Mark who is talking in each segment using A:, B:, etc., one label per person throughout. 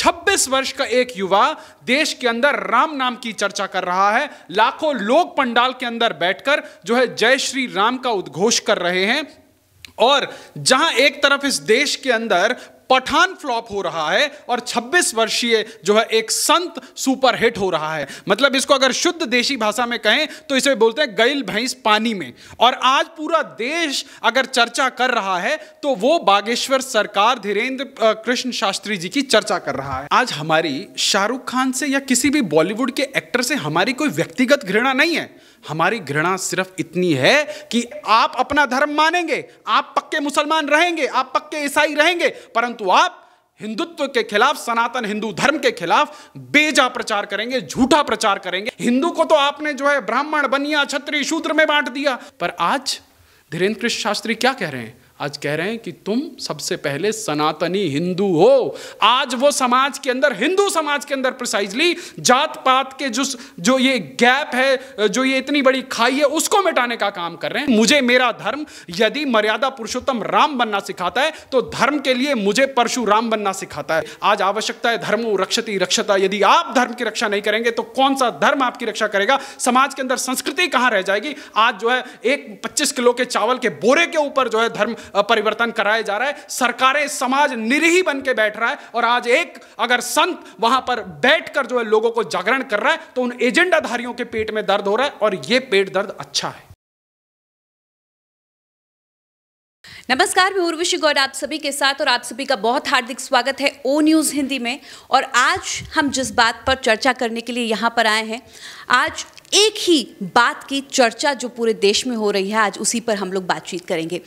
A: 26 वर्ष का एक युवा देश के अंदर राम नाम की चर्चा कर रहा है लाखों लोग पंडाल के अंदर बैठकर जो है जय श्री राम का उद्घोष कर रहे हैं और जहां एक तरफ इस देश के अंदर पठान फ्लॉप हो रहा है और 26 वर्षीय जो है एक संत हिट हो रहा है मतलब इसको अगर शुद्ध देशी भाषा में कहें तो इसे बोलते हैं गैल भैंस पानी में और आज पूरा देश अगर चर्चा कर रहा है तो वो बागेश्वर सरकार धीरेन्द्र कृष्ण शास्त्री जी की चर्चा कर रहा है आज हमारी शाहरुख खान से या किसी भी बॉलीवुड के एक्टर से हमारी कोई व्यक्तिगत घृणा नहीं है हमारी घृणा सिर्फ इतनी है कि आप अपना धर्म मानेंगे आप पक्के मुसलमान रहेंगे आप पक्के ईसाई रहेंगे परंतु आप हिंदुत्व के खिलाफ सनातन हिंदू धर्म के खिलाफ बेजा प्रचार करेंगे झूठा प्रचार करेंगे हिंदू को तो आपने जो है ब्राह्मण बनिया छत्री शूद्र में बांट दिया पर आज धीरेन्द्र कृष्ण शास्त्री क्या कह रहे हैं आज कह रहे हैं कि तुम सबसे पहले सनातनी हिंदू हो आज वो समाज के अंदर हिंदू समाज के अंदर प्रिसाइजली जात पात के जो जो ये गैप है जो ये इतनी बड़ी खाई है उसको मिटाने का काम कर रहे हैं मुझे मेरा धर्म यदि मर्यादा पुरुषोत्तम राम बनना सिखाता है तो धर्म के लिए मुझे परशुराम बनना सिखाता है आज आवश्यकता है धर्मो रक्षति रक्षता यदि आप धर्म की रक्षा नहीं करेंगे तो कौन सा धर्म आपकी रक्षा करेगा समाज के अंदर संस्कृति कहां रह जाएगी आज जो है एक पच्चीस किलो के चावल के बोरे के ऊपर जो है धर्म परिवर्तन कराया जा रहा है सरकारें समाज निरीह बन के बैठ रहा है और आज एक अगर संत वहां पर कर जो है लोगों को जागरण कर रहा है तो उन एजेंडाधारियों के पेट में दर्द हो रहा है और ये पेट दर्द अच्छा है
B: नमस्कार मैं उर्वशी गौड आप सभी के साथ और आप सभी का बहुत हार्दिक स्वागत है ओ न्यूज़ हिंदी में और आज हम जिस बात पर चर्चा करने के लिए यहाँ पर आए हैं आज एक ही बात की चर्चा जो पूरे देश में हो रही है आज उसी पर हम लोग बातचीत करेंगे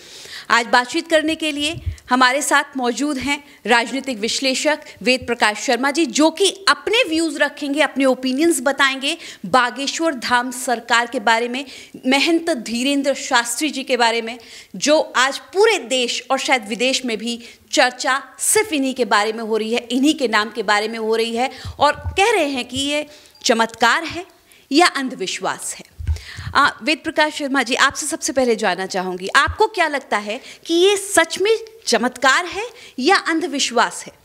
B: आज बातचीत करने के लिए हमारे साथ मौजूद हैं राजनीतिक विश्लेषक वेद प्रकाश शर्मा जी जो कि अपने व्यूज़ रखेंगे अपने ओपिनियंस बताएंगे बागेश्वर धाम सरकार के बारे में महंत धीरेन्द्र शास्त्री जी के बारे में जो आज पूरे देश और शायद विदेश में भी चर्चा सिर्फ इन्हीं के बारे में हो रही है इन्हीं के नाम के बारे में हो रही है और कह रहे हैं कि ये चमत्कार है या अंधविश्वास है आ, वेद प्रकाश शर्मा जी आपसे सबसे पहले जानना चाहूंगी आपको क्या लगता है कि ये सच में चमत्कार है या अंधविश्वास है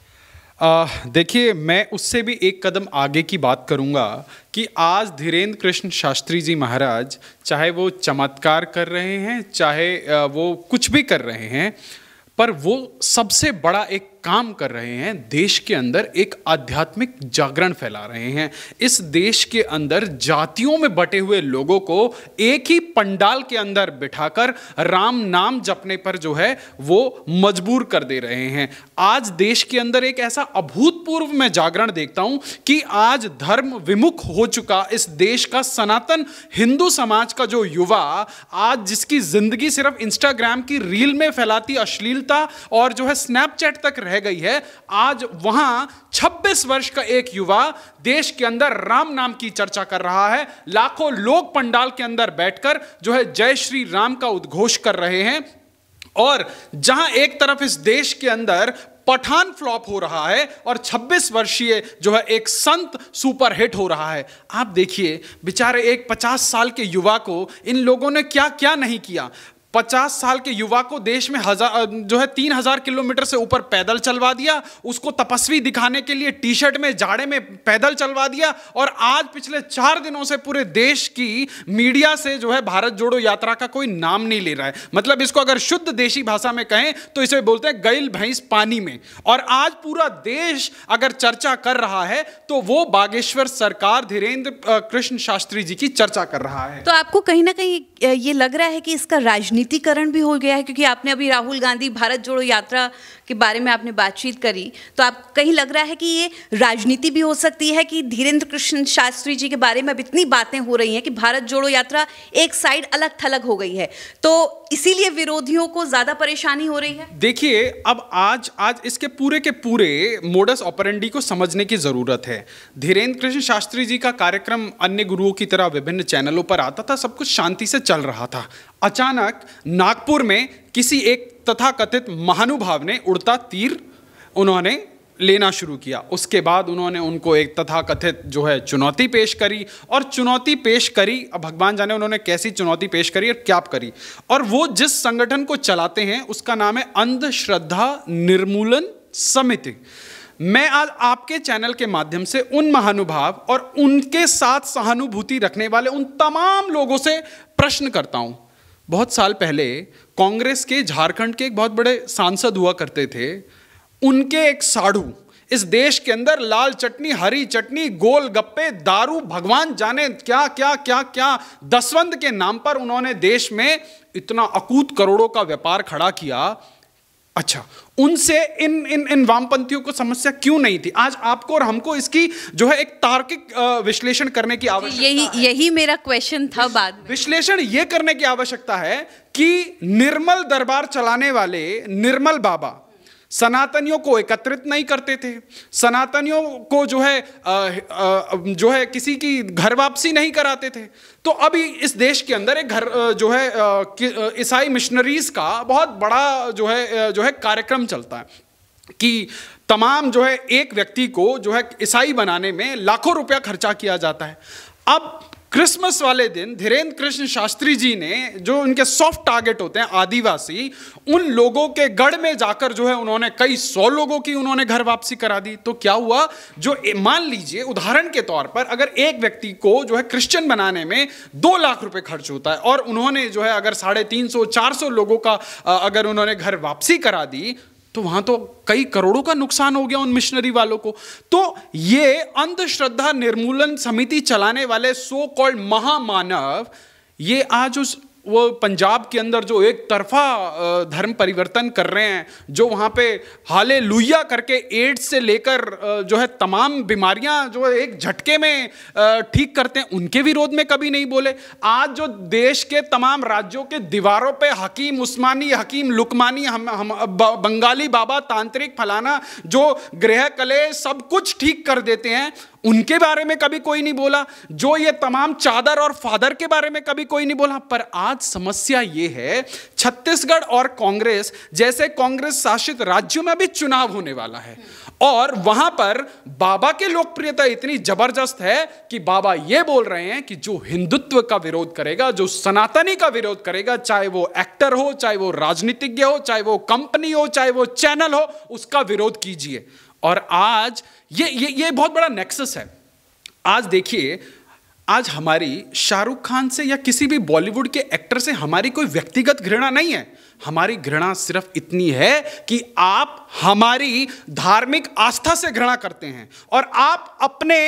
A: देखिए मैं उससे भी एक कदम आगे की बात करूंगा कि आज धीरेन्द्र कृष्ण शास्त्री जी महाराज चाहे वो चमत्कार कर रहे हैं चाहे वो कुछ भी कर रहे हैं पर वो सबसे बड़ा एक काम कर रहे हैं देश के अंदर एक आध्यात्मिक जागरण फैला रहे हैं इस देश के अंदर जातियों में बटे हुए लोगों को एक ही पंडाल के अंदर बिठाकर राम नाम जपने पर जो है वो मजबूर कर दे रहे हैं आज देश के अंदर एक ऐसा अभूतपूर्व मैं जागरण देखता हूं कि आज धर्म विमुख हो चुका इस देश का सनातन हिंदू समाज का जो युवा आज जिसकी जिंदगी सिर्फ इंस्टाग्राम की रील में फैलाती अश्लीलता और जो है स्नैपचैट तक रह रह गई है आज वहां 26 वर्ष का एक युवा देश के अंदर राम नाम की चर्चा कर रहा है लाखों लोग पंडाल के अंदर बैठकर जो है जय श्री राम का उद्घोष कर रहे हैं और जहां एक तरफ इस देश के अंदर पठान फ्लॉप हो रहा है और 26 वर्षीय जो है एक संत सुपर हिट हो रहा है आप देखिए बेचारे एक 50 साल के युवा को इन लोगों ने क्या क्या नहीं किया पचास साल के युवा को देश में हजार जो है तीन हजार किलोमीटर से ऊपर पैदल चलवा दिया उसको तपस्वी दिखाने के लिए टी शर्ट में जाड़े में पैदल चलवा दिया और आज पिछले चार दिनों से पूरे देश की मीडिया से जो है भारत जोड़ो यात्रा का कोई नाम नहीं ले रहा है मतलब इसको अगर शुद्ध देशी भाषा में कहें तो इसे बोलते हैं गैल भैंस पानी में और आज पूरा देश अगर चर्चा कर रहा है तो वो बागेश्वर सरकार धीरेन्द्र कृष्ण शास्त्री जी की चर्चा कर रहा है
B: तो आपको कहीं ना कहीं ये लग रहा है कि इसका राजनीति राजनीतिकरण भी हो गया है क्योंकि आपने अभी राहुल गांधी भारत जोड़ो यात्रा के बारे में आपने बातचीत करी तो आप कहीं लग रहा है कि ये राजनीति भी हो सकती है कि धीरेन्द्र कृष्ण शास्त्री जी के बारे में अब इतनी बातें हो रही हैं कि भारत जोड़ो यात्रा एक साइड अलग थलग हो गई है तो इसीलिए विरोधियों को ज़्यादा परेशानी हो रही है
A: देखिए अब आज आज इसके पूरे के पूरे मोडस ऑपरेंडी को समझने की ज़रूरत है धीरेन्द्र कृष्ण शास्त्री जी का कार्यक्रम अन्य गुरुओं की तरह विभिन्न चैनलों पर आता था सब कुछ शांति से चल रहा था अचानक नागपुर में किसी एक तथाकथित महानुभाव ने उड़ता तीर उन्होंने लेना शुरू किया उसके बाद उन्होंने उनको एक तथाकथित जो है चुनौती पेश करी और चुनौती पेश करी अब भगवान जाने उन्होंने कैसी चुनौती पेश करी और क्या करी और वो जिस संगठन को चलाते हैं उसका नाम है अंधश्रद्धा निर्मूलन समिति मैं आज आपके चैनल के माध्यम से उन महानुभाव और उनके साथ सहानुभूति रखने वाले उन तमाम लोगों से प्रश्न करता हूं बहुत साल पहले कांग्रेस के झारखंड के एक बहुत बड़े सांसद हुआ करते थे उनके एक साढ़ू इस देश के अंदर लाल चटनी हरी चटनी गोल गप्पे दारू भगवान जाने क्या क्या क्या क्या दसवंत के नाम पर उन्होंने देश में इतना अकूत करोड़ों का व्यापार खड़ा किया अच्छा उनसे इन इन इन वामपंथियों को समस्या क्यों नहीं थी आज आपको और हमको इसकी जो है एक तार्किक विश्लेषण करने की आवश्यकता यही
B: यही मेरा क्वेश्चन
A: था बाद में विश्लेषण ये करने की आवश्यकता है कि निर्मल दरबार चलाने वाले निर्मल बाबा सनातनियों को एकत्रित नहीं करते थे सनातनियों को जो है आ, आ, जो है किसी की घर वापसी नहीं कराते थे तो अभी इस देश के अंदर एक घर जो है ईसाई मिशनरीज का बहुत बड़ा जो है जो है कार्यक्रम चलता है कि तमाम जो है एक व्यक्ति को जो है ईसाई बनाने में लाखों रुपया खर्चा किया जाता है अब क्रिसमस वाले दिन धीरेन्द्र कृष्ण शास्त्री जी ने जो उनके सॉफ्ट टारगेट होते हैं आदिवासी उन लोगों के गढ़ में जाकर जो है उन्होंने कई सौ लोगों की उन्होंने घर वापसी करा दी तो क्या हुआ जो मान लीजिए उदाहरण के तौर पर अगर एक व्यक्ति को जो है क्रिश्चियन बनाने में दो लाख रुपए खर्च होता है और उन्होंने जो है अगर साढ़े तीन सौ चार सौ लोगों का अगर उन्होंने घर वापसी करा दी तो वहां तो कई करोड़ों का नुकसान हो गया उन मिशनरी वालों को तो ये अंधश्रद्धा निर्मूलन समिति चलाने वाले सो कॉल्ड महामानव ये आज उस वो पंजाब के अंदर जो एक तरफा धर्म परिवर्तन कर रहे हैं जो वहाँ पे हाले लुया करके एड्स से लेकर जो है तमाम बीमारियाँ जो एक झटके में ठीक करते हैं उनके विरोध में कभी नहीं बोले आज जो देश के तमाम राज्यों के दीवारों पे हकीम उस्मानी हकीम लुकमानी हम, हम बंगाली बाबा तांत्रिक फलाना जो गृह कले सब कुछ ठीक कर देते हैं उनके बारे में कभी कोई नहीं बोला जो ये तमाम चादर और फादर के बारे में कभी कोई नहीं बोला पर आज समस्या ये है छत्तीसगढ़ और कांग्रेस जैसे कांग्रेस शासित राज्यों में भी चुनाव होने वाला है और वहां पर बाबा की लोकप्रियता इतनी जबरदस्त है कि बाबा ये बोल रहे हैं कि जो हिंदुत्व का विरोध करेगा जो सनातनी का विरोध करेगा चाहे वो एक्टर हो चाहे वो राजनीतिज्ञ हो चाहे वो कंपनी हो चाहे वो चैनल हो उसका विरोध कीजिए और आज ये ये ये बहुत बड़ा नेक्सस है आज देखिए आज हमारी शाहरुख खान से या किसी भी बॉलीवुड के एक्टर से हमारी कोई व्यक्तिगत घृणा नहीं है हमारी घृणा सिर्फ इतनी है कि आप हमारी धार्मिक आस्था से घृणा करते हैं और आप अपने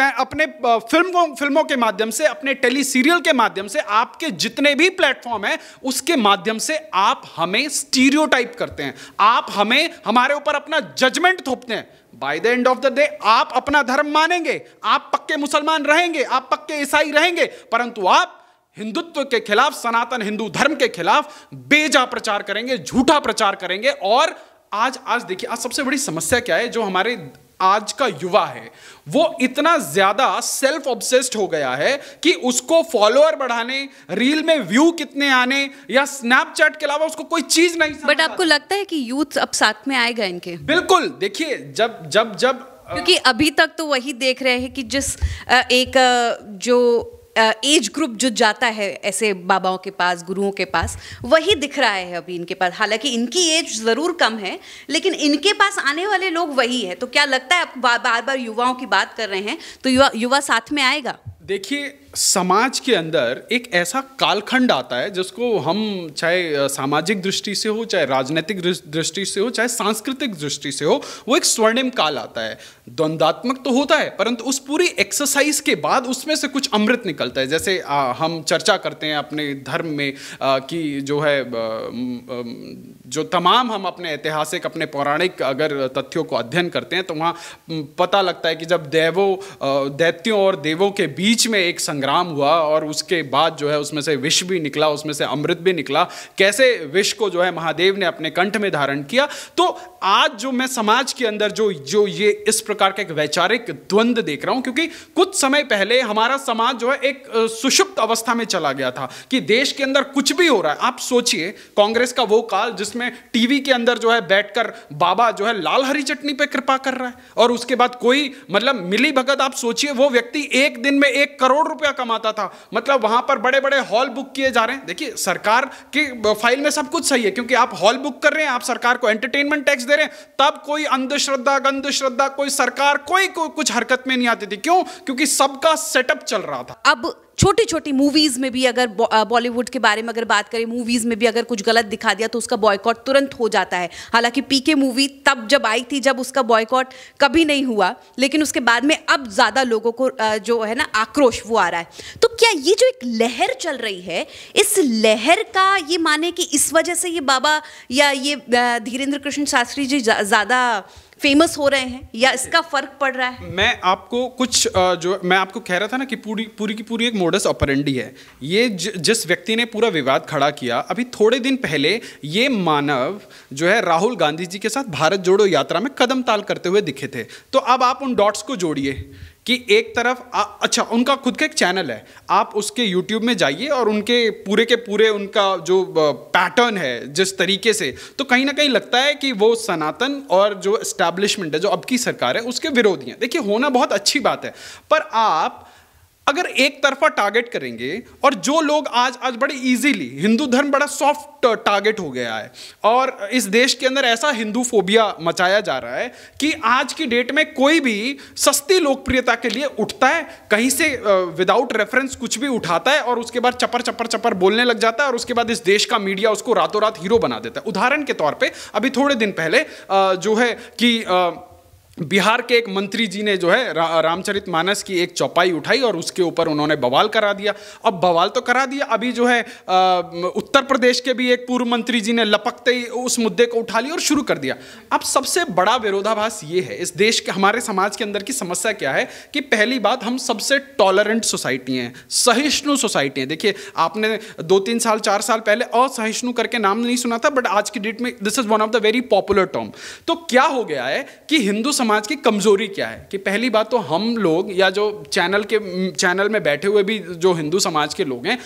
A: अपने फिल्मों फिल्मों के माध्यम से अपने टेली सीरियल के माध्यम से आपके जितने भी प्लेटफॉर्म हैं उसके माध्यम से आप हमें स्टीरियोटाइप करते हैं आप हमें हमारे ऊपर अपना जजमेंट थोपते हैं by the end of the day आप अपना धर्म मानेंगे आप पक्के मुसलमान रहेंगे आप पक्के ईसाई रहेंगे परंतु आप हिंदुत्व के खिलाफ सनातन हिंदू धर्म के खिलाफ बेजा प्रचार करेंगे झूठा प्रचार करेंगे और आज आज देखिए आज सबसे बड़ी समस्या क्या है जो हमारे आज का युवा है वो इतना ज्यादा सेल्फ ऑब्सेस्ड हो गया है कि उसको फॉलोअर बढ़ाने रील में व्यू कितने आने या स्नैपचैट के अलावा उसको कोई चीज नहीं बट आपको लगता है कि
B: यूथ अब साथ में आएगा इनके
A: बिल्कुल देखिए जब जब जब क्योंकि
B: अभी तक तो वही देख रहे हैं कि जिस एक जो एज ग्रुप जो जाता है ऐसे बाबाओं के पास गुरुओं के पास वही दिख रहा है अभी इनके पास हालांकि इनकी एज ज़रूर कम है लेकिन इनके पास आने वाले लोग वही है तो क्या लगता है आप बार बार युवाओं की बात कर रहे हैं तो युवा युवा साथ में आएगा
A: देखिए समाज के अंदर एक ऐसा कालखंड आता है जिसको हम चाहे सामाजिक दृष्टि से हो चाहे राजनीतिक दृष्टि से हो चाहे सांस्कृतिक दृष्टि से हो वो एक स्वर्णिम काल आता है द्वंद्वात्मक तो होता है परंतु उस पूरी एक्सरसाइज के बाद उसमें से कुछ अमृत निकलता है जैसे आ, हम चर्चा करते हैं अपने धर्म में कि जो है आ, जो तमाम हम अपने ऐतिहासिक अपने पौराणिक अगर तथ्यों को अध्ययन करते हैं तो वहाँ पता लगता है कि जब देवों दैत्यों और देवों के बीच में एक संग संग्राम हुआ और उसके बाद जो है उसमें से विष भी निकला उसमें से अमृत भी निकला कैसे विष को जो है महादेव ने अपने कंठ में धारण किया तो आज जो मैं समाज के अंदर जो जो ये इस प्रकार का एक वैचारिक द्वंद्व देख रहा हूं क्योंकि कुछ समय पहले हमारा समाज जो है एक सुषुप्त अवस्था में चला गया था कि देश के अंदर कुछ भी हो रहा है आप सोचिए कांग्रेस का वो काल जिसमें टीवी के अंदर जो है बैठकर बाबा जो है लाल हरी चटनी पे कृपा कर रहा है और उसके बाद कोई मतलब मिली भगत आप सोचिए वो व्यक्ति एक दिन में एक करोड़ रुपया कमाता था मतलब वहां पर बड़े बड़े हॉल बुक किए जा रहे हैं देखिए सरकार की फाइल में सब कुछ सही है क्योंकि आप हॉल बुक कर रहे हैं आप सरकार को एंटरटेनमेंट टैक्स दे रहे हैं तब कोई अंधश्रद्धा श्रद्धा कोई सरकार कोई को, कुछ हरकत में नहीं आती थी क्यों क्योंकि सबका सेटअप चल रहा था अब
B: छोटी छोटी मूवीज़ में भी अगर बॉलीवुड के बारे में अगर बात करें मूवीज़ में भी अगर कुछ गलत दिखा दिया तो उसका बॉयकॉट तुरंत हो जाता है हालांकि पीके मूवी तब जब आई थी जब उसका बॉयकॉट कभी नहीं हुआ लेकिन उसके बाद में अब ज़्यादा लोगों को जो है ना आक्रोश वो आ रहा है तो क्या ये जो एक लहर चल रही है इस लहर का ये माने कि इस वजह से ये बाबा या ये धीरेन्द्र कृष्ण शास्त्री जी ज़्यादा जा, फेमस हो रहे हैं या इसका फर्क पड़ रहा है
A: मैं आपको कुछ जो मैं आपको कह रहा था ना कि पूरी पूरी की पूरी एक मोडस ऑपरेंडी है ये ज, जिस व्यक्ति ने पूरा विवाद खड़ा किया अभी थोड़े दिन पहले ये मानव जो है राहुल गांधी जी के साथ भारत जोड़ो यात्रा में कदम ताल करते हुए दिखे थे तो अब आप उन डॉट्स को जोड़िए कि एक तरफ आ, अच्छा उनका खुद का एक चैनल है आप उसके यूट्यूब में जाइए और उनके पूरे के पूरे उनका जो पैटर्न है जिस तरीके से तो कहीं ना कहीं लगता है कि वो सनातन और जो एस्टैब्लिशमेंट है जो अब की सरकार है उसके विरोधी हैं देखिए होना बहुत अच्छी बात है पर आप अगर एक तरफा टारगेट करेंगे और जो लोग आज आज बड़े इजीली हिंदू धर्म बड़ा सॉफ्ट टारगेट हो गया है और इस देश के अंदर ऐसा हिंदू फोबिया मचाया जा रहा है कि आज की डेट में कोई भी सस्ती लोकप्रियता के लिए उठता है कहीं से विदाउट रेफरेंस कुछ भी उठाता है और उसके बाद चपर चपर चपर बोलने लग जाता है और उसके बाद इस देश का मीडिया उसको रातों रात हीरो बना देता है उदाहरण के तौर पर अभी थोड़े दिन पहले जो है कि बिहार के एक मंत्री जी ने जो है रा, रामचरित मानस की एक चौपाई उठाई और उसके ऊपर उन्होंने बवाल करा दिया अब बवाल तो करा दिया अभी जो है आ, उत्तर प्रदेश के भी एक पूर्व मंत्री जी ने लपकते ही उस मुद्दे को उठा लिया और शुरू कर दिया अब सबसे बड़ा विरोधाभास ये है इस देश के हमारे समाज के अंदर की समस्या क्या है कि पहली बात हम सबसे टॉलरेंट सोसाइटी हैं सहिष्णु सोसाइटी हैं देखिए आपने दो तीन साल चार साल पहले असहिष्णु करके नाम नहीं सुना था बट आज की डेट में this is one of the very popular term तो क्या हो गया है कि हिंदू समाज की कमज़ोरी क्या है कि पहली बात तो हम लोग या जो चैनल के चैनल में बैठे हुए भी जो हिंदू समाज के लोग हैं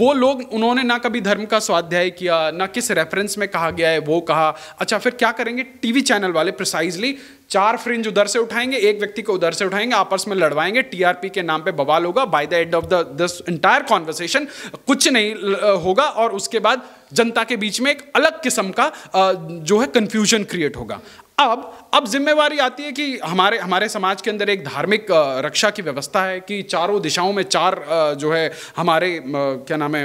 A: वो लोग उन्होंने ना कभी धर्म का स्वाध्याय किया ना किस रेफरेंस में कहा गया है वो कहा अच्छा फिर क्या करेंगे टीवी चैनल वाले प्रिसाइजली चार फ्रिंज उधर से उठाएंगे एक व्यक्ति को उधर से उठाएंगे आपस में लड़वाएंगे टीआरपी के नाम पे बवाल होगा by the end of the this entire conversation कुछ नहीं होगा और उसके बाद जनता के बीच में एक अलग किस्म का जो है कंफ्यूजन क्रिएट होगा अब अब जिम्मेवारी आती है कि हमारे हमारे समाज के अंदर एक धार्मिक रक्षा की व्यवस्था है कि चारों दिशाओं में चार जो है हमारे क्या नाम है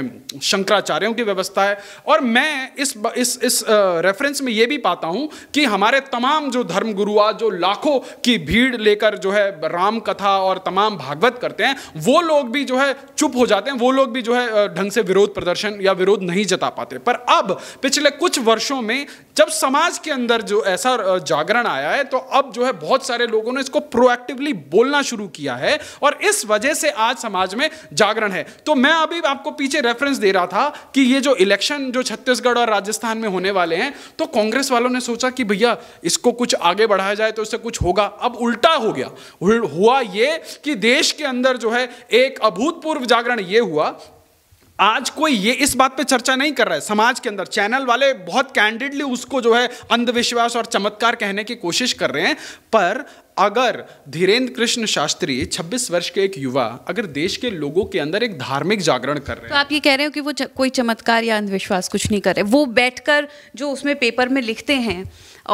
A: शंकराचार्यों की व्यवस्था है और मैं इस इस इस रेफरेंस में ये भी पाता हूँ कि हमारे तमाम जो धर्म गुरु आज जो लाखों की भीड़ लेकर जो है राम कथा और तमाम भागवत करते हैं वो लोग भी जो है चुप हो जाते हैं वो लोग भी जो है ढंग से विरोध प्रदर्शन या विरोध नहीं जता पाते पर अब पिछले कुछ वर्षों में जब समाज के अंदर जो ऐसा जागरण आया आया है तो अब जो है बहुत सारे लोगों ने इसको प्रोएक्टिवली बोलना शुरू किया है और इस वजह से आज समाज में जागरण है तो मैं अभी आपको पीछे रेफरेंस दे रहा था कि ये जो इलेक्शन जो छत्तीसगढ़ और राजस्थान में होने वाले हैं तो कांग्रेस वालों ने सोचा कि भैया इसको कुछ आगे बढ़ाया जाए तो इससे कुछ होगा अब उल्टा हो गया हुआ ये कि देश के अंदर जो है एक अभूतपूर्व जागरण ये हुआ आज कोई ये इस बात पे चर्चा नहीं कर रहा है समाज के अंदर चैनल वाले बहुत कैंडिडली उसको जो है अंधविश्वास और चमत्कार कहने की कोशिश कर रहे हैं पर अगर धीरेन्द्र कृष्ण शास्त्री 26 वर्ष के एक युवा अगर देश के लोगों के अंदर एक धार्मिक जागरण कर रहे हैं तो
B: आप ये कह रहे हो कि वो कोई चमत्कार या अंधविश्वास कुछ नहीं कर रहे वो बैठकर जो उसमें पेपर में लिखते हैं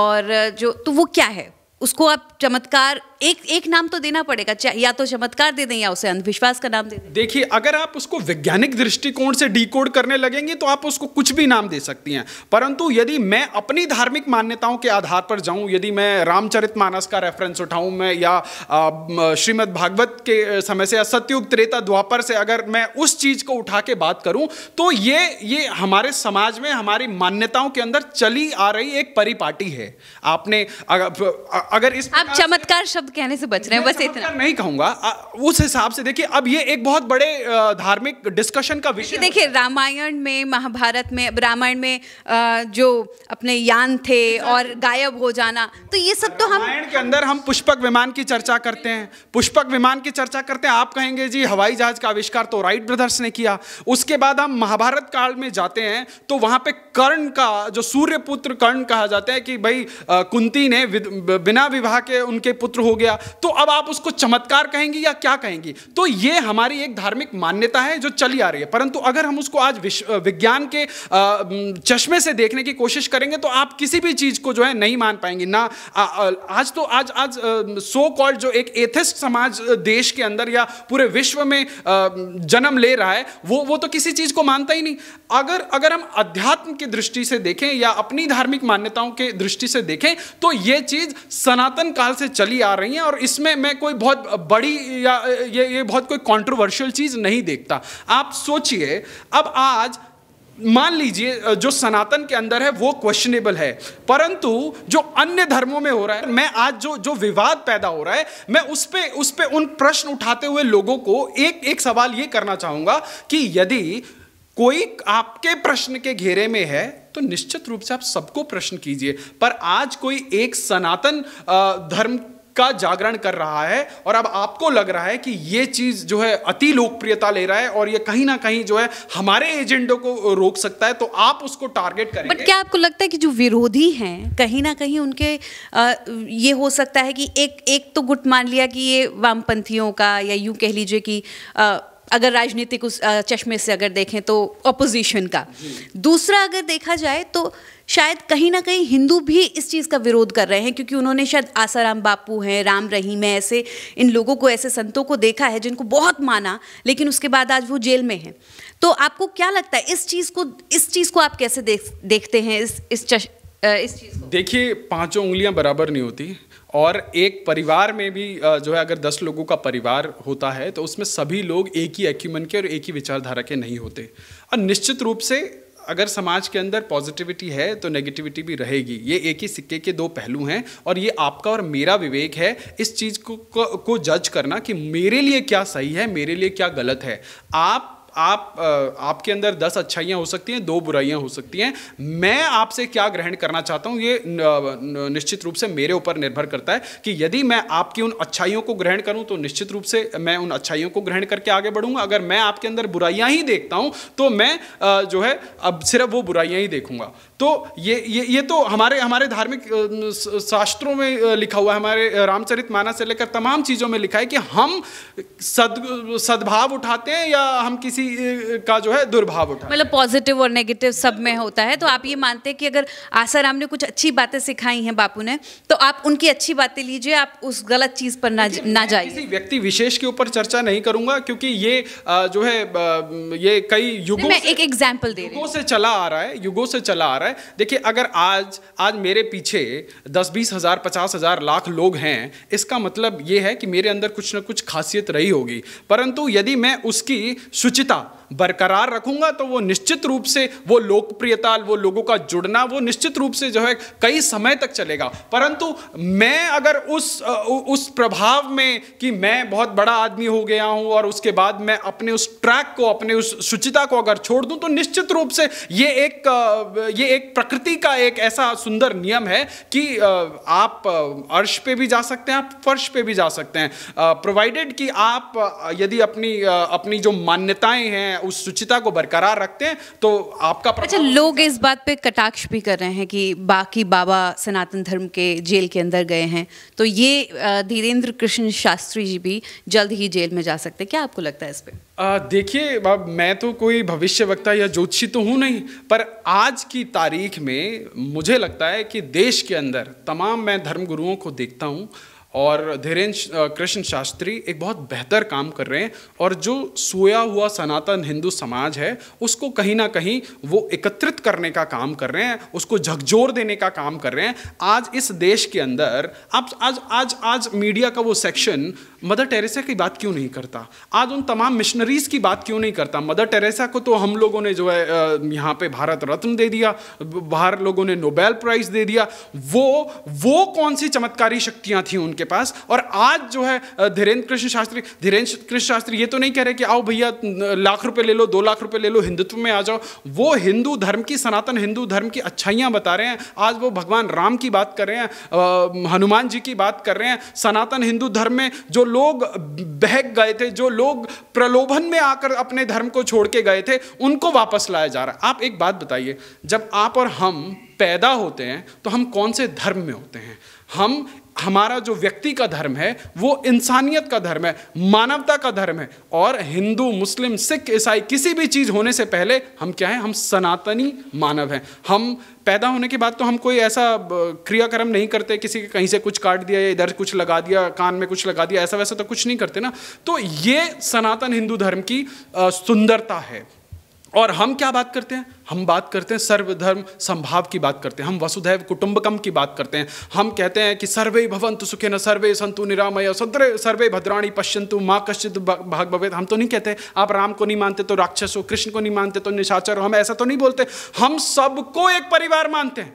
B: और जो तो वो क्या है उसको आप चमत्कार एक एक नाम तो देना पड़ेगा या तो चमत्कार दे दें या उसे अंधविश्वास का नाम दे दें
A: देखिए अगर आप उसको वैज्ञानिक दृष्टिकोण से डीकोड करने लगेंगे तो आप उसको कुछ भी नाम दे सकती हैं परंतु यदि मैं अपनी धार्मिक मान्यताओं के आधार पर जाऊं यदि मैं रामचरित मानस का रेफरेंस उठाऊं मैं या श्रीमद भागवत के समय से या सत्युग त्रेता द्वापर से अगर मैं उस चीज़ को उठा के बात करूँ तो ये ये हमारे समाज में हमारी मान्यताओं के अंदर चली आ रही एक परिपाटी है आपने अगर इस आप चमत्कार शब्द कहने से बच रहे हैं बस इतना नहीं कहूंगा उस हिसाब से देखिए अब ये एक बहुत बड़े धार्मिक डिस्कशन का विषय
B: देखिए रामायण में महाभारत में रामायण में जो अपने यान थे और गायब हो जाना तो
A: ये सब तो हम रामायण के अंदर हम पुष्पक विमान की चर्चा करते हैं पुष्पक विमान की चर्चा करते हैं आप कहेंगे जी हवाई जहाज का आविष्कार तो राइट ब्रदर्स ने किया उसके बाद हम महाभारत काल में जाते हैं तो वहां पे कर्ण का जो सूर्यपुत्र कर्ण कहा जाता है कि भाई कुंती ने बिना विवाह के उनके पुत्र हो गया तो अब आप उसको चमत्कार कहेंगी या क्या कहेंगी तो ये हमारी एक धार्मिक मान्यता है जो चली आ रही है परंतु अगर हम उसको आज विज्ञान के चश्मे से देखने की कोशिश करेंगे तो आप किसी भी चीज़ को जो है नहीं मान पाएंगे ना आज तो आज आज सो कॉल्ड जो एक एथिस्ट समाज देश के अंदर या पूरे विश्व में जन्म ले रहा है वो वो तो किसी चीज़ को मानता ही नहीं अगर अगर हम अध्यात्म की दृष्टि से देखें या अपनी धार्मिक मान्यताओं के दृष्टि से देखें तो ये चीज़ सनातन काल से चली आ रही हैं और इसमें मैं कोई बहुत बड़ी या ये ये बहुत कोई कंट्रोवर्शियल चीज़ नहीं देखता आप सोचिए अब आज मान लीजिए जो सनातन के अंदर है वो क्वेश्चनेबल है परंतु जो अन्य धर्मों में हो रहा है मैं आज जो जो विवाद पैदा हो रहा है मैं उस पर उस पर उन प्रश्न उठाते हुए लोगों को एक एक सवाल ये करना चाहूँगा कि यदि कोई आपके प्रश्न के घेरे में है तो निश्चित रूप से आप सबको प्रश्न कीजिए पर आज कोई एक सनातन धर्म का जागरण कर रहा है और अब आपको लग रहा है कि ये चीज़ जो है अति लोकप्रियता ले रहा है और ये कहीं ना कहीं जो है हमारे एजेंडों को रोक सकता है तो आप उसको टारगेट करेंगे बट क्या आपको
B: लगता है कि जो विरोधी हैं कहीं ना कहीं उनके आ, ये हो सकता है कि एक एक तो गुट मान लिया कि ये वामपंथियों का या यूं कह लीजिए कि आ, अगर राजनीतिक उस चश्मे से अगर देखें तो अपोजिशन का दूसरा अगर देखा जाए तो शायद कहीं ना कहीं हिंदू भी इस चीज़ का विरोध कर रहे हैं क्योंकि उन्होंने शायद आसाराम बापू हैं राम रहीम है ऐसे इन लोगों को ऐसे संतों को देखा है जिनको बहुत माना लेकिन उसके बाद आज वो जेल में हैं तो आपको क्या लगता है इस चीज़ को इस चीज़ को आप कैसे देख देखते हैं इस इस चश, इस चीज़
A: देखिए पाँचों उंगलियाँ बराबर नहीं होती और एक परिवार में भी जो है अगर दस लोगों का परिवार होता है तो उसमें सभी लोग एक ही एक्यूमन के और एक ही विचारधारा के नहीं होते और निश्चित रूप से अगर समाज के अंदर पॉजिटिविटी है तो नेगेटिविटी भी रहेगी ये एक ही सिक्के के दो पहलू हैं और ये आपका और मेरा विवेक है इस चीज़ को को, को जज करना कि मेरे लिए क्या सही है मेरे लिए क्या गलत है आप आप आपके अंदर दस अच्छाइयाँ हो सकती हैं दो बुराइयाँ हो सकती हैं मैं आपसे क्या ग्रहण करना चाहता हूँ ये निश्चित रूप से मेरे ऊपर निर्भर करता है कि यदि मैं आपकी उन अच्छाइयों को ग्रहण करूँ तो निश्चित रूप से मैं उन अच्छाइयों को ग्रहण करके आगे बढ़ूंगा अगर मैं आपके अंदर बुराइयाँ ही देखता हूँ तो मैं जो है अब सिर्फ वो बुराइयाँ ही देखूंगा तो ये ये ये तो हमारे हमारे धार्मिक शास्त्रों में लिखा हुआ है हमारे रामचरित मानस से लेकर तमाम चीज़ों में लिखा है कि हम सद सद्भाव उठाते हैं या हम किसी का जो है दुर्भाव उठा
B: मतलब पॉजिटिव और नेगेटिव सब में होता है तो आप ये मानते हैं कि अगर आसाराम ने कुछ अच्छी बातें सिखाई हैं बापू ने तो आप उनकी अच्छी बातें लीजिए आप उस गलत चीज़ पर ना ना जाइए किसी
A: व्यक्ति विशेष के ऊपर चर्चा नहीं करूंगा क्योंकि ये जो है ये कई युगों मैं एक
B: एग्जाम्पल दे युगों से चला
A: आ रहा है युगों से चला आ रहा है देखिए अगर आज आज मेरे पीछे दस बीस हज़ार पचास हज़ार लाख लोग हैं इसका मतलब ये है कि मेरे अंदर कुछ ना कुछ खासियत रही होगी परंतु यदि मैं उसकी शुचिता 자, बरकरार रखूंगा तो वो निश्चित रूप से वो लोकप्रियता वो लोगों का जुड़ना वो निश्चित रूप से जो है कई समय तक चलेगा परंतु मैं अगर उस उस प्रभाव में कि मैं बहुत बड़ा आदमी हो गया हूं और उसके बाद मैं अपने उस ट्रैक को अपने उस शुचिता को अगर छोड़ दूं तो निश्चित रूप से ये एक ये एक प्रकृति का एक ऐसा सुंदर नियम है कि आप अर्श पे भी जा सकते हैं आप फर्श पे भी जा सकते हैं प्रोवाइडेड कि आप यदि अपनी अपनी जो मान्यताएं हैं हैं उस शुचिता को बरकरार रखते हैं तो आपका अच्छा
B: लोग इस बात पे कटाक्ष भी कर रहे हैं कि बाकी बाबा सनातन धर्म के जेल के अंदर गए हैं तो ये धीरेन्द्र कृष्ण शास्त्री जी भी जल्द ही जेल में जा सकते हैं क्या आपको लगता है इस पर
A: देखिए अब मैं तो कोई भविष्य वक्ता या ज्योतिषी तो हूँ नहीं पर आज की तारीख में मुझे लगता है कि देश के अंदर तमाम मैं धर्मगुरुओं को देखता हूँ और धीरेन्द्र कृष्ण शास्त्री एक बहुत बेहतर काम कर रहे हैं और जो सोया हुआ सनातन हिंदू समाज है उसको कहीं ना कहीं वो एकत्रित करने का काम कर रहे हैं उसको झकझोर देने का काम कर रहे हैं आज इस देश के अंदर आप आज आज आज मीडिया का वो सेक्शन मदर टेरेसा की बात क्यों नहीं करता आज उन तमाम मिशनरीज़ की बात क्यों नहीं करता मदर टेरेसा को तो हम लोगों ने जो है यहाँ पे भारत रत्न दे दिया बाहर लोगों ने नोबेल प्राइज़ दे दिया वो वो कौन सी चमत्कारी शक्तियाँ थी उनके पास और आज जो है धीरेन्द्र कृष्ण शास्त्री धीरेन्द्र कृष्ण शास्त्री ये तो नहीं कह रहे कि आओ भैया लाख रुपए ले लो दो लाख रुपए ले लो हिंदुत्व में आ जाओ वो हिंदू धर्म की सनातन हिंदू धर्म की अच्छाइयाँ बता रहे हैं आज वो भगवान राम की बात कर रहे हैं हनुमान जी की बात कर रहे हैं सनातन हिंदू धर्म में जो लोग बहक गए थे जो लोग प्रलोभन में आकर अपने धर्म को छोड़ के गए थे उनको वापस लाया जा रहा है आप एक बात बताइए जब आप और हम पैदा होते हैं तो हम कौन से धर्म में होते हैं हम हमारा जो व्यक्ति का धर्म है वो इंसानियत का धर्म है मानवता का धर्म है और हिंदू मुस्लिम सिख ईसाई किसी भी चीज़ होने से पहले हम क्या हैं हम सनातनी मानव हैं हम पैदा होने के बाद तो हम कोई ऐसा क्रियाक्रम नहीं करते किसी के कहीं से कुछ काट दिया या इधर कुछ लगा दिया कान में कुछ लगा दिया ऐसा वैसा तो कुछ नहीं करते ना तो ये सनातन हिंदू धर्म की सुंदरता है और हम क्या बात करते हैं हम बात करते हैं सर्वधर्म संभाव की बात करते हैं हम वसुधैव कुटुंबकम की बात करते हैं हम कहते हैं कि सर्वे भवंतु सुखे न सर्वे संतु निरामय सद्रे सर्वे भद्राणी पश्यंतु माँ कश्चित भवे हम तो नहीं कहते आप राम को नहीं मानते तो राक्षस हो कृष्ण को नहीं मानते तो निशाचर हो हम ऐसा तो नहीं बोलते हम सबको एक परिवार मानते हैं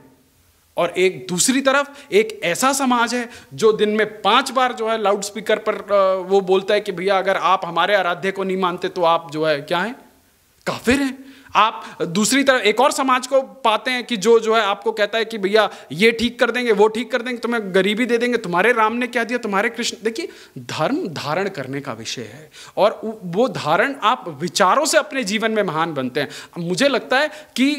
A: और एक दूसरी तरफ एक ऐसा समाज है जो दिन में पांच बार जो है लाउडस्पीकर पर वो बोलता है कि भैया अगर आप हमारे आराध्य को नहीं मानते तो आप जो है क्या है Kafire आप दूसरी तरफ एक और समाज को पाते हैं कि जो जो है आपको कहता है कि भैया ये ठीक कर देंगे वो ठीक कर देंगे तुम्हें गरीबी दे देंगे तुम्हारे राम ने क्या दिया तुम्हारे कृष्ण देखिए धर्म धारण करने का विषय है और वो धारण आप विचारों से अपने जीवन में महान बनते हैं मुझे लगता है कि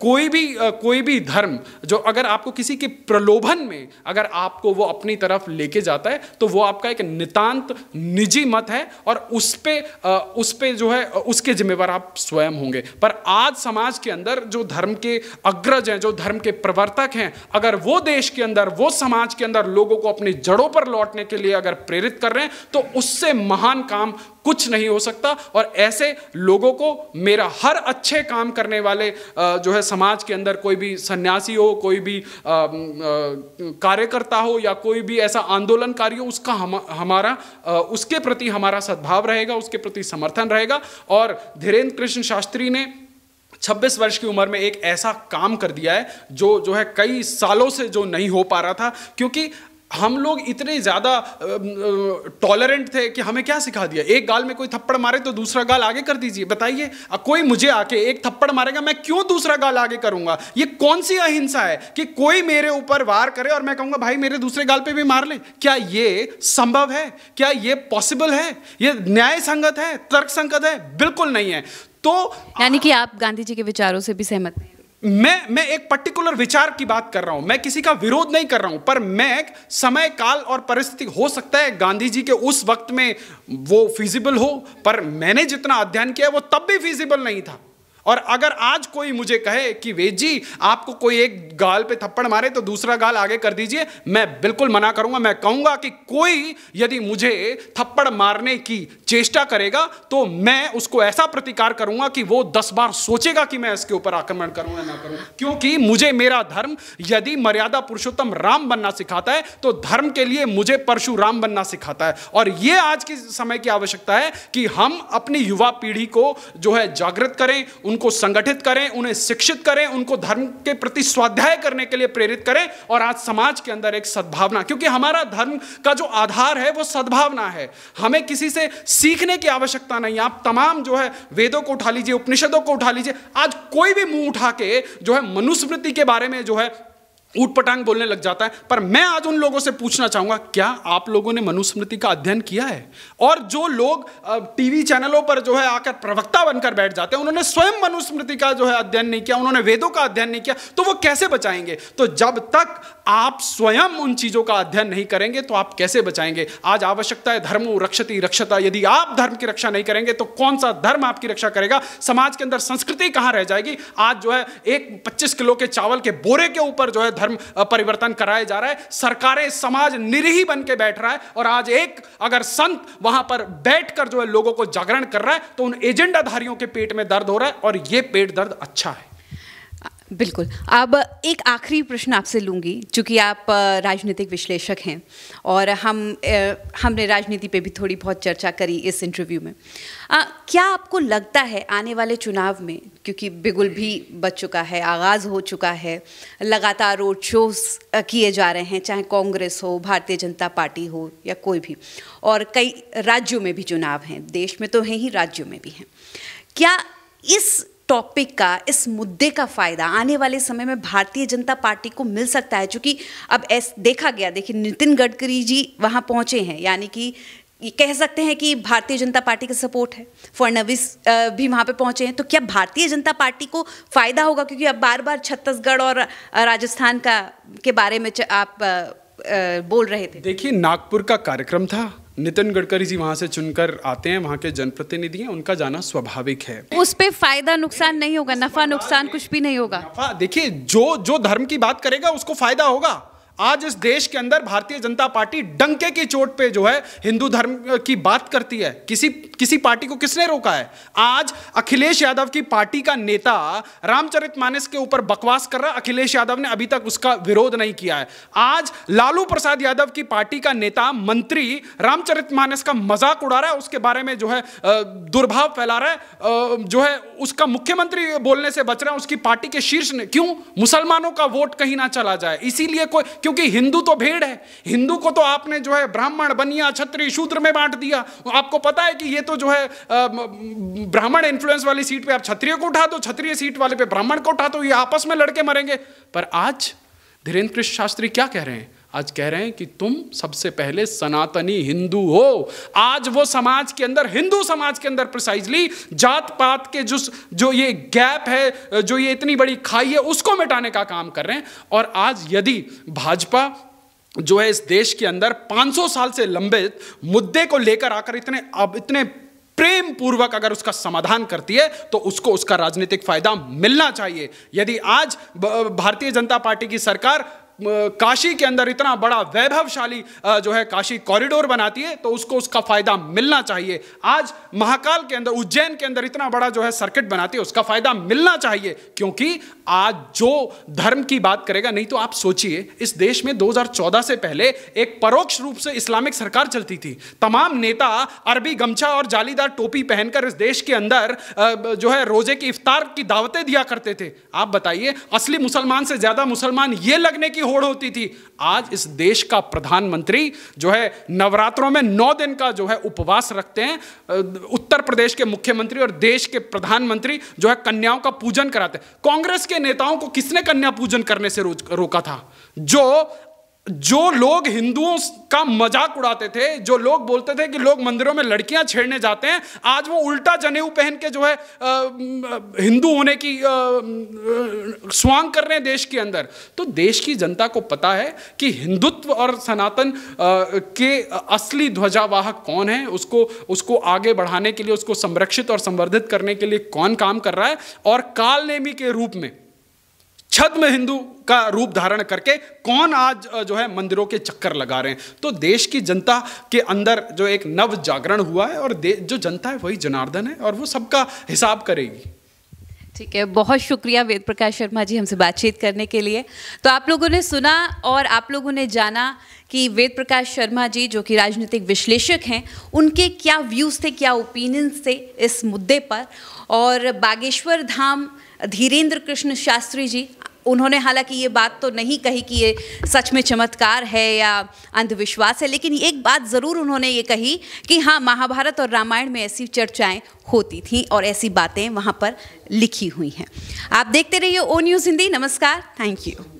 A: कोई भी कोई भी धर्म जो अगर आपको किसी के प्रलोभन में अगर आपको वो अपनी तरफ लेके जाता है तो वो आपका एक नितांत निजी मत है और उस पर उस पर जो है उसके जिम्मेवार आप स्वयं होंगे पर आज समाज के अंदर जो धर्म के अग्रज हैं जो धर्म के प्रवर्तक हैं अगर वो देश के अंदर वो समाज के अंदर लोगों को अपनी जड़ों पर लौटने के लिए अगर प्रेरित कर रहे हैं तो उससे महान काम कुछ नहीं हो सकता और ऐसे लोगों को मेरा हर अच्छे काम करने वाले जो है समाज के अंदर कोई भी सन्यासी हो कोई भी कार्यकर्ता हो या कोई भी ऐसा आंदोलनकारी हो उसका हम हमारा उसके प्रति हमारा सद्भाव रहेगा उसके प्रति समर्थन रहेगा और धीरेन्द्र कृष्ण शास्त्री ने 26 वर्ष की उम्र में एक ऐसा काम कर दिया है जो जो है कई सालों से जो नहीं हो पा रहा था क्योंकि हम लोग इतने ज़्यादा टॉलरेंट थे कि हमें क्या सिखा दिया एक गाल में कोई थप्पड़ मारे तो दूसरा गाल आगे कर दीजिए बताइए कोई मुझे आके एक थप्पड़ मारेगा मैं क्यों दूसरा गाल आगे करूंगा ये कौन सी अहिंसा है कि कोई मेरे ऊपर वार करे और मैं कहूंगा भाई मेरे दूसरे गाल पे भी मार ले क्या ये संभव है क्या ये पॉसिबल है ये न्याय संगत है तर्क संगत है बिल्कुल नहीं है तो
B: यानी कि आप गांधी जी के विचारों से भी सहमत हैं
A: मैं मैं एक पर्टिकुलर विचार की बात कर रहा हूं मैं किसी का विरोध नहीं कर रहा हूं पर मैं समय काल और परिस्थिति हो सकता है गांधी जी के उस वक्त में वो फिजिबल हो पर मैंने जितना अध्ययन किया वो तब भी फिजिबल नहीं था और अगर आज कोई मुझे कहे कि वेद जी आपको कोई एक गाल पे थप्पड़ मारे तो दूसरा गाल आगे कर दीजिए मैं बिल्कुल मना करूंगा मैं कहूंगा कि कोई यदि मुझे थप्पड़ मारने की चेष्टा करेगा तो मैं उसको ऐसा प्रतिकार करूंगा कि वो दस बार सोचेगा कि मैं इसके ऊपर आक्रमण करूं या ना करूं क्योंकि मुझे मेरा धर्म यदि मर्यादा पुरुषोत्तम राम बनना सिखाता है तो धर्म के लिए मुझे परशुराम बनना सिखाता है और ये आज के समय की आवश्यकता है कि हम अपनी युवा पीढ़ी को जो है जागृत करें उनको उनको संगठित करें उन्हें शिक्षित करें उनको धर्म के प्रति स्वाध्याय करने के लिए प्रेरित करें और आज समाज के अंदर एक सद्भावना क्योंकि हमारा धर्म का जो आधार है वो सद्भावना है हमें किसी से सीखने की आवश्यकता नहीं आप तमाम जो है वेदों को उठा लीजिए उपनिषदों को उठा लीजिए आज कोई भी मुंह उठा के जो है मनुस्मृति के बारे में जो है ऊट बोलने लग जाता है पर मैं आज उन लोगों से पूछना चाहूंगा क्या आप लोगों ने मनुस्मृति का अध्ययन किया है और जो लोग टीवी चैनलों पर जो है आकर प्रवक्ता बनकर बैठ जाते हैं उन्होंने स्वयं मनुस्मृति का जो है अध्ययन नहीं किया उन्होंने वेदों का अध्ययन नहीं किया तो वो कैसे बचाएंगे तो जब तक आप स्वयं उन चीज़ों का अध्ययन नहीं करेंगे तो आप कैसे बचाएंगे आज आवश्यकता है धर्मो रक्षति रक्षता यदि आप धर्म की रक्षा नहीं करेंगे तो कौन सा धर्म आपकी रक्षा करेगा समाज के अंदर संस्कृति कहाँ रह जाएगी आज जो है एक पच्चीस किलो के चावल के बोरे के ऊपर जो है धर्म परिवर्तन कराया जा रहा है सरकारें समाज निरीही बन के बैठ रहा है और आज एक अगर संत वहां पर बैठ कर जो है लोगों को जागरण कर रहा है तो उन एजेंडाधारियों के पेट में दर्द हो रहा है और ये पेट दर्द अच्छा है
B: बिल्कुल अब एक आखिरी प्रश्न आपसे लूँगी चूँकि आप राजनीतिक विश्लेषक हैं और हम हमने राजनीति पे भी थोड़ी बहुत चर्चा करी इस इंटरव्यू में आ, क्या आपको लगता है आने वाले चुनाव में क्योंकि बिगुल भी बच चुका है आगाज़ हो चुका है लगातार रोड शोज किए जा रहे हैं चाहे कांग्रेस हो भारतीय जनता पार्टी हो या कोई भी और कई राज्यों में भी चुनाव हैं देश में तो हैं ही राज्यों में भी हैं क्या इस टॉपिक का इस मुद्दे का फ़ायदा आने वाले समय में भारतीय जनता पार्टी को मिल सकता है क्योंकि अब एस देखा गया देखिए नितिन गडकरी जी वहाँ पहुंचे हैं यानी कि कह सकते हैं कि भारतीय जनता पार्टी का सपोर्ट है फडणवीस भी वहाँ पे पहुँचे हैं तो क्या भारतीय जनता पार्टी को फ़ायदा होगा क्योंकि अब बार बार छत्तीसगढ़ और राजस्थान का के बारे में आप बोल रहे थे देखिए
A: नागपुर का कार्यक्रम था नितिन गडकरी जी वहाँ से चुनकर आते हैं वहाँ के जनप्रतिनिधि हैं उनका जाना स्वाभाविक है
B: उस पर फायदा नुकसान नहीं होगा नफा नुकसान कुछ भी नहीं होगा
A: देखिए जो जो धर्म की बात करेगा उसको फायदा होगा आज इस देश के अंदर भारतीय जनता पार्टी डंके की चोट पे जो है हिंदू धर्म की बात करती है किसी किसी पार्टी को किसने रोका है आज अखिलेश यादव की पार्टी का नेता रामचरितमानस के ऊपर बकवास कर रहा अखिलेश यादव ने अभी तक उसका विरोध नहीं किया है आज लालू प्रसाद यादव की पार्टी का नेता मंत्री रामचरितमानस का मजाक उड़ा रहा है उसके बारे में जो है दुर्भाव फैला रहा है जो है उसका मुख्यमंत्री बोलने से बच रहा है उसकी पार्टी के शीर्ष ने क्यों मुसलमानों का वोट कहीं ना चला जाए इसीलिए कोई क्योंकि हिंदू तो भेड़ है हिंदू को तो आपने जो है ब्राह्मण बनिया छत्री शूद्र में बांट दिया आपको पता है कि ये तो जो है ब्राह्मण इन्फ्लुएंस वाली सीट पे आप क्षत्रिय को उठा दो क्षत्रिय सीट वाले पे ब्राह्मण को उठा दो ये आपस में लड़के मरेंगे पर आज धीरेन्द्र कृष्ण शास्त्री क्या कह रहे हैं आज कह रहे हैं कि तुम सबसे पहले सनातनी हिंदू हो आज वो समाज के अंदर हिंदू समाज के अंदर प्रिसाइजली जात पात के जो जो ये गैप है जो ये इतनी बड़ी खाई है उसको मिटाने का काम कर रहे हैं और आज यदि भाजपा जो है इस देश के अंदर 500 साल से लंबे मुद्दे को लेकर आकर इतने अब इतने प्रेम पूर्वक अगर उसका समाधान करती है तो उसको उसका राजनीतिक फायदा मिलना चाहिए यदि आज भारतीय जनता पार्टी की सरकार काशी के अंदर इतना बड़ा वैभवशाली जो है काशी कॉरिडोर बनाती है तो उसको उसका फ़ायदा मिलना चाहिए आज महाकाल के अंदर उज्जैन के अंदर इतना बड़ा जो है सर्किट बनाती है उसका फ़ायदा मिलना चाहिए क्योंकि आज जो धर्म की बात करेगा नहीं तो आप सोचिए इस देश में 2014 से पहले एक परोक्ष रूप से इस्लामिक सरकार चलती थी तमाम नेता अरबी गमछा और जालीदार टोपी पहनकर इस देश के अंदर जो है रोजे की इफ्तार की दावतें दिया करते थे आप बताइए असली मुसलमान से ज़्यादा मुसलमान ये लगने की होड़ होती थी आज इस देश का प्रधानमंत्री जो है नवरात्रों में नौ दिन का जो है उपवास रखते हैं उत्तर प्रदेश के मुख्यमंत्री और देश के प्रधानमंत्री जो है कन्याओं का पूजन कराते कांग्रेस के नेताओं को किसने कन्या पूजन करने से रोका था जो जो लोग हिंदुओं का मजाक उड़ाते थे जो लोग बोलते थे कि लोग मंदिरों में लड़कियां छेड़ने जाते हैं आज वो उल्टा जनेऊ पहन के जो है हिंदू होने की स्वांग कर रहे हैं देश के अंदर तो देश की जनता को पता है कि हिंदुत्व और सनातन के असली ध्वजावाहक कौन है उसको उसको आगे बढ़ाने के लिए उसको संरक्षित और संवर्धित करने के लिए कौन काम कर रहा है और काल नेमी के रूप में छद्म हिंदू का रूप धारण करके कौन आज जो है मंदिरों के चक्कर लगा रहे हैं तो देश की जनता के अंदर जो एक नव जागरण हुआ है और जो जनता है वही जनार्दन है और वो सबका हिसाब करेगी
B: ठीक है बहुत शुक्रिया वेद प्रकाश शर्मा जी हमसे बातचीत करने के लिए तो आप लोगों ने सुना और आप लोगों ने जाना कि वेद प्रकाश शर्मा जी जो कि राजनीतिक विश्लेषक हैं उनके क्या व्यूज़ थे क्या ओपिनियंस थे इस मुद्दे पर और बागेश्वर धाम धीरेंद्र कृष्ण शास्त्री जी उन्होंने हालांकि ये बात तो नहीं कही कि ये सच में चमत्कार है या अंधविश्वास है लेकिन एक बात ज़रूर उन्होंने ये कही कि हाँ महाभारत और रामायण में ऐसी चर्चाएं होती थी और ऐसी बातें वहाँ पर लिखी हुई हैं आप देखते रहिए ओ न्यूज़ हिंदी नमस्कार थैंक यू